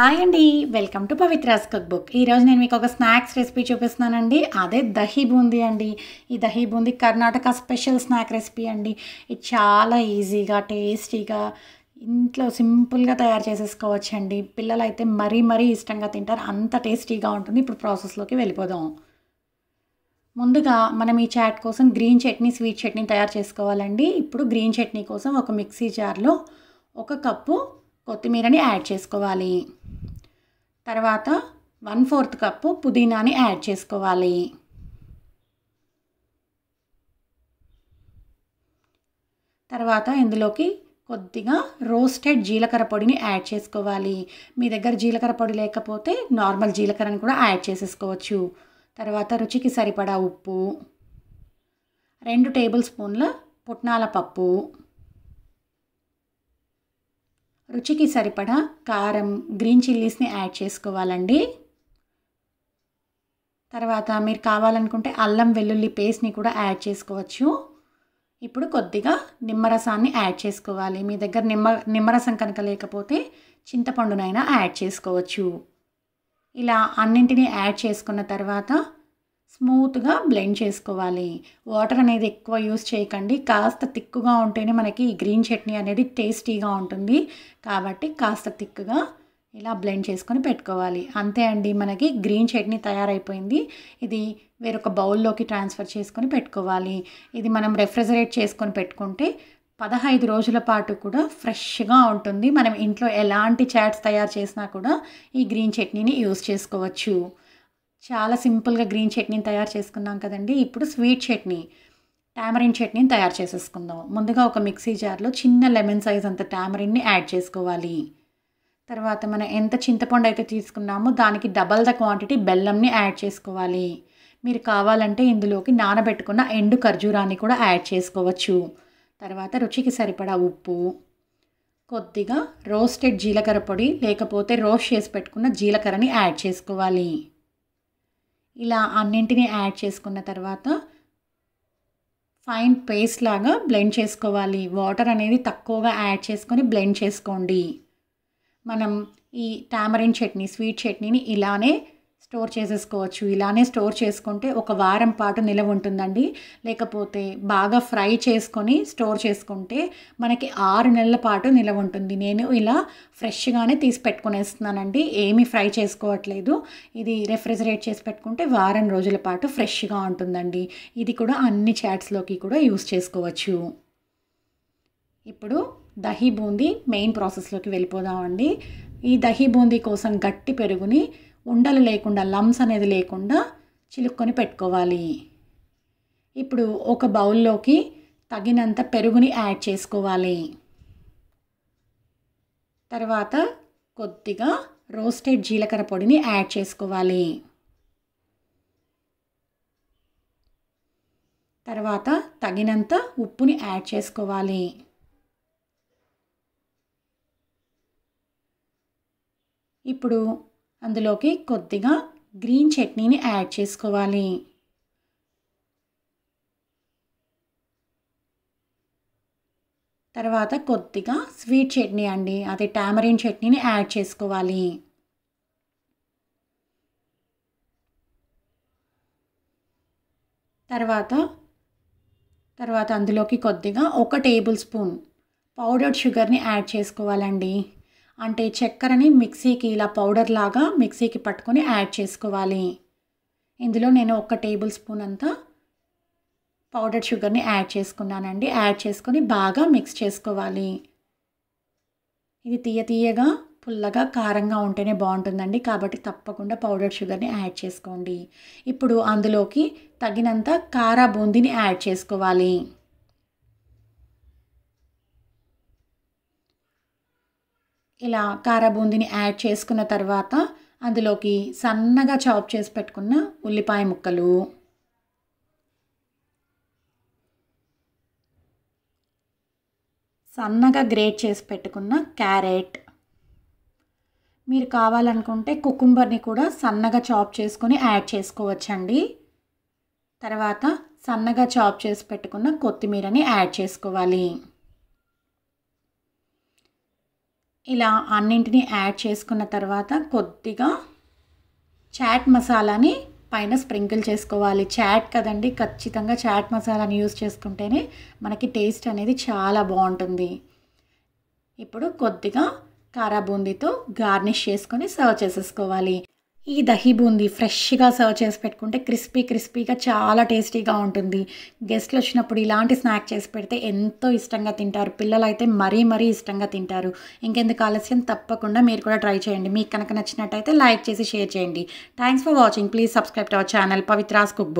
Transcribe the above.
hi అండి welcome to Pavithra's cookbook ఈరోజు నేను మీకు ఒక స్నాక్స్ రెసిపీ చూపిస్తున్నానండి అదే దహీ బూందీ అండి ఈ dahi boondi Karnataka special snack recipe అండి ఇది చాలా ఈజీగా టేస్టీగా ఇంట్లో సింపుల్గా తయారు చేసేసుకోవచ్చు అండి పిల్లలు అయితే మరీ మరీ ఇష్టంగా తింటారు అంత టేస్టీగా ఉంటుంది ఇప్పుడు ప్రాసెస్లోకి వెళ్ళిపోదాం ముందుగా మనం ఈ చాట్ కోసం గ్రీన్ చట్నీ స్వీట్ చట్నీ తయారు చేసుకోవాలండి ఇప్పుడు గ్రీన్ చట్నీ కోసం ఒక మిక్సీ జార్లో ఒక కప్పు కొత్తిమీరని యాడ్ చేసుకోవాలి తర్వాత వన్ ఫోర్త్ కప్పు పుదీనాని యాడ్ చేసుకోవాలి తర్వాత ఇందులోకి కొద్దిగా రోస్టెడ్ జీలకర్ర పొడిని యాడ్ చేసుకోవాలి మీ దగ్గర జీలకర్ర పొడి లేకపోతే నార్మల్ జీలకర్రని కూడా యాడ్ చేసేసుకోవచ్చు తర్వాత రుచికి సరిపడా ఉప్పు రెండు టేబుల్ స్పూన్ల పుట్నాల పప్పు రుచికి సరిపడా కారం గ్రీన్ చిల్లీస్ని యాడ్ చేసుకోవాలండి తర్వాత మీరు కావాలనుకుంటే అల్లం వెల్లుల్లి పేస్ట్ని కూడా యాడ్ చేసుకోవచ్చు ఇప్పుడు కొద్దిగా నిమ్మరసాన్ని యాడ్ చేసుకోవాలి మీ దగ్గర నిమ్మ నిమ్మరసం కనుక లేకపోతే చింతపండునైనా యాడ్ చేసుకోవచ్చు ఇలా అన్నింటినీ యాడ్ చేసుకున్న తర్వాత స్మూత్గా బ్లెండ్ చేసుకోవాలి వాటర్ అనేది ఎక్కువ యూస్ చేయకండి కాస్త తిక్కుగా ఉంటేనే మనకి గ్రీన్ చట్నీ అనేది టేస్టీగా ఉంటుంది కాబట్టి కాస్త తిక్కుగా ఇలా బ్లెండ్ చేసుకొని పెట్టుకోవాలి అంతే అండి మనకి గ్రీన్ చట్నీ తయారైపోయింది ఇది వేరొక బౌల్లోకి ట్రాన్స్ఫర్ చేసుకొని పెట్టుకోవాలి ఇది మనం రెఫ్రిజరేట్ చేసుకొని పెట్టుకుంటే పదహైదు రోజుల పాటు కూడా ఫ్రెష్గా ఉంటుంది మనం ఇంట్లో ఎలాంటి చాట్స్ తయారు చేసినా కూడా ఈ గ్రీన్ చట్నీని యూస్ చేసుకోవచ్చు చాలా సింపుల్గా గ్రీన్ చట్నీని తయారు చేసుకున్నాం కదండి ఇప్పుడు స్వీట్ చట్నీ టామరిన్ చట్నీని తయారు చేసేసుకుందాం ముందుగా ఒక మిక్సీ జార్లో చిన్న లెమన్ సైజ్ అంత టామరిన్ని యాడ్ చేసుకోవాలి తర్వాత మనం ఎంత చింతపండు అయితే తీసుకున్నామో దానికి డబల్ ద క్వాంటిటీ బెల్లంని యాడ్ చేసుకోవాలి మీరు కావాలంటే ఇందులోకి నానబెట్టుకున్న ఎండు ఖర్జూరాన్ని కూడా యాడ్ చేసుకోవచ్చు తర్వాత రుచికి సరిపడా ఉప్పు కొద్దిగా రోస్టెడ్ జీలకర్ర పొడి లేకపోతే రోస్ట్ చేసి పెట్టుకున్న జీలకర్రని యాడ్ చేసుకోవాలి ఇలా అన్నింటినీ యాడ్ చేసుకున్న తర్వాత ఫైన్ పేస్ట్ లాగా బ్లెండ్ చేసుకోవాలి వాటర్ అనేది తక్కువగా యాడ్ చేసుకొని బ్లెండ్ చేసుకోండి మనం ఈ టామరిన్ చట్నీ స్వీట్ చట్నీని ఇలానే స్టోర్ చేసేసుకోవచ్చు ఇలానే స్టోర్ చేసుకుంటే ఒక వారం పాటు నిలవ ఉంటుందండి లేకపోతే బాగా ఫ్రై చేసుకొని స్టోర్ చేసుకుంటే మనకి ఆరు నెలల పాటు నిలవ ఉంటుంది నేను ఇలా ఫ్రెష్గానే తీసి పెట్టుకునేస్తున్నానండి ఏమీ ఫ్రై చేసుకోవట్లేదు ఇది రెఫ్రిజరేట్ చేసి పెట్టుకుంటే వారం రోజుల పాటు ఫ్రెష్గా ఉంటుందండి ఇది కూడా అన్ని చాట్స్లోకి కూడా యూస్ చేసుకోవచ్చు ఇప్పుడు దహీ బూందీ మెయిన్ ప్రాసెస్లోకి వెళ్ళిపోదామండి ఈ దహీ బూందీ కోసం గట్టి పెరుగుని ఉండలు లేకుండా లమ్స్ అనేది లేకుండా చిలుక్కొని పెట్టుకోవాలి ఇప్పుడు ఒక బౌల్లోకి తగినంత పెరుగుని యాడ్ చేసుకోవాలి తర్వాత కొద్దిగా రోస్టెడ్ జీలకర్ర పొడిని యాడ్ చేసుకోవాలి తర్వాత తగినంత ఉప్పుని యాడ్ చేసుకోవాలి ఇప్పుడు అందులోకి కొద్దిగా గ్రీన్ చట్నీని యాడ్ చేసుకోవాలి తర్వాత కొద్దిగా స్వీట్ చట్నీ అండి అది టామరిన్ చట్నీని యాడ్ చేసుకోవాలి తర్వాత తర్వాత అందులోకి కొద్దిగా ఒక టేబుల్ స్పూన్ పౌడర్డ్ షుగర్ని యాడ్ చేసుకోవాలండి అంటే చక్కెరని మిక్సీకి ఇలా పౌడర్ లాగా మిక్సీకి పట్టుకొని యాడ్ చేసుకోవాలి ఇందులో నేను ఒక టేబుల్ స్పూన్ అంతా పౌడర్ షుగర్ని యాడ్ చేసుకున్నానండి యాడ్ చేసుకొని బాగా మిక్స్ చేసుకోవాలి ఇది తీయ తీయగా పుల్లగా కారంగా ఉంటేనే బాగుంటుందండి కాబట్టి తప్పకుండా పౌడర్ షుగర్ని యాడ్ చేసుకోండి ఇప్పుడు అందులోకి తగినంత కారా బూందీని యాడ్ చేసుకోవాలి ఇలా కారబూందిని యాడ్ చేసుకున్న తర్వాత అందులోకి సన్నగా చాప్ చేసి పెట్టుకున్న ఉల్లిపాయ ముక్కలు సన్నగా గ్రేట్ చేసి పెట్టుకున్న క్యారెట్ మీరు కావాలనుకుంటే కుకుంబర్ని కూడా సన్నగా చాప్ చేసుకొని యాడ్ చేసుకోవచ్చండి తర్వాత సన్నగా చాప్ చేసి పెట్టుకున్న కొత్తిమీరని యాడ్ చేసుకోవాలి ఇలా అన్నింటినీ యాడ్ చేసుకున్న తర్వాత కొద్దిగా చాట్ మసాలాని పైన స్ప్రింకిల్ చేసుకోవాలి చాట్ కదండి ఖచ్చితంగా చాట్ మసాలాని యూస్ చేసుకుంటేనే మనకి టేస్ట్ అనేది చాలా బాగుంటుంది ఇప్పుడు కొద్దిగా కారా బూందీతో గార్నిష్ చేసుకొని సర్వ్ చేసేసుకోవాలి ఈ దహీ బూందీ ఫ్రెష్గా సర్వ్ చేసి పెట్టుకుంటే క్రిస్పీ క్రిస్పీగా చాలా టేస్టీగా ఉంటుంది గెస్ట్లు వచ్చినప్పుడు ఇలాంటి స్నాక్ చేసి పెడితే ఎంతో ఇష్టంగా తింటారు పిల్లలు అయితే మరీ మరీ ఇష్టంగా తింటారు ఇంకెందుకు ఆలస్యం తప్పకుండా మీరు కూడా ట్రై చేయండి మీకు కనుక నచ్చినట్టయితే లైక్ చేసి షేర్ చేయండి thanks for watching please subscribe to our channel Pavithra's cook book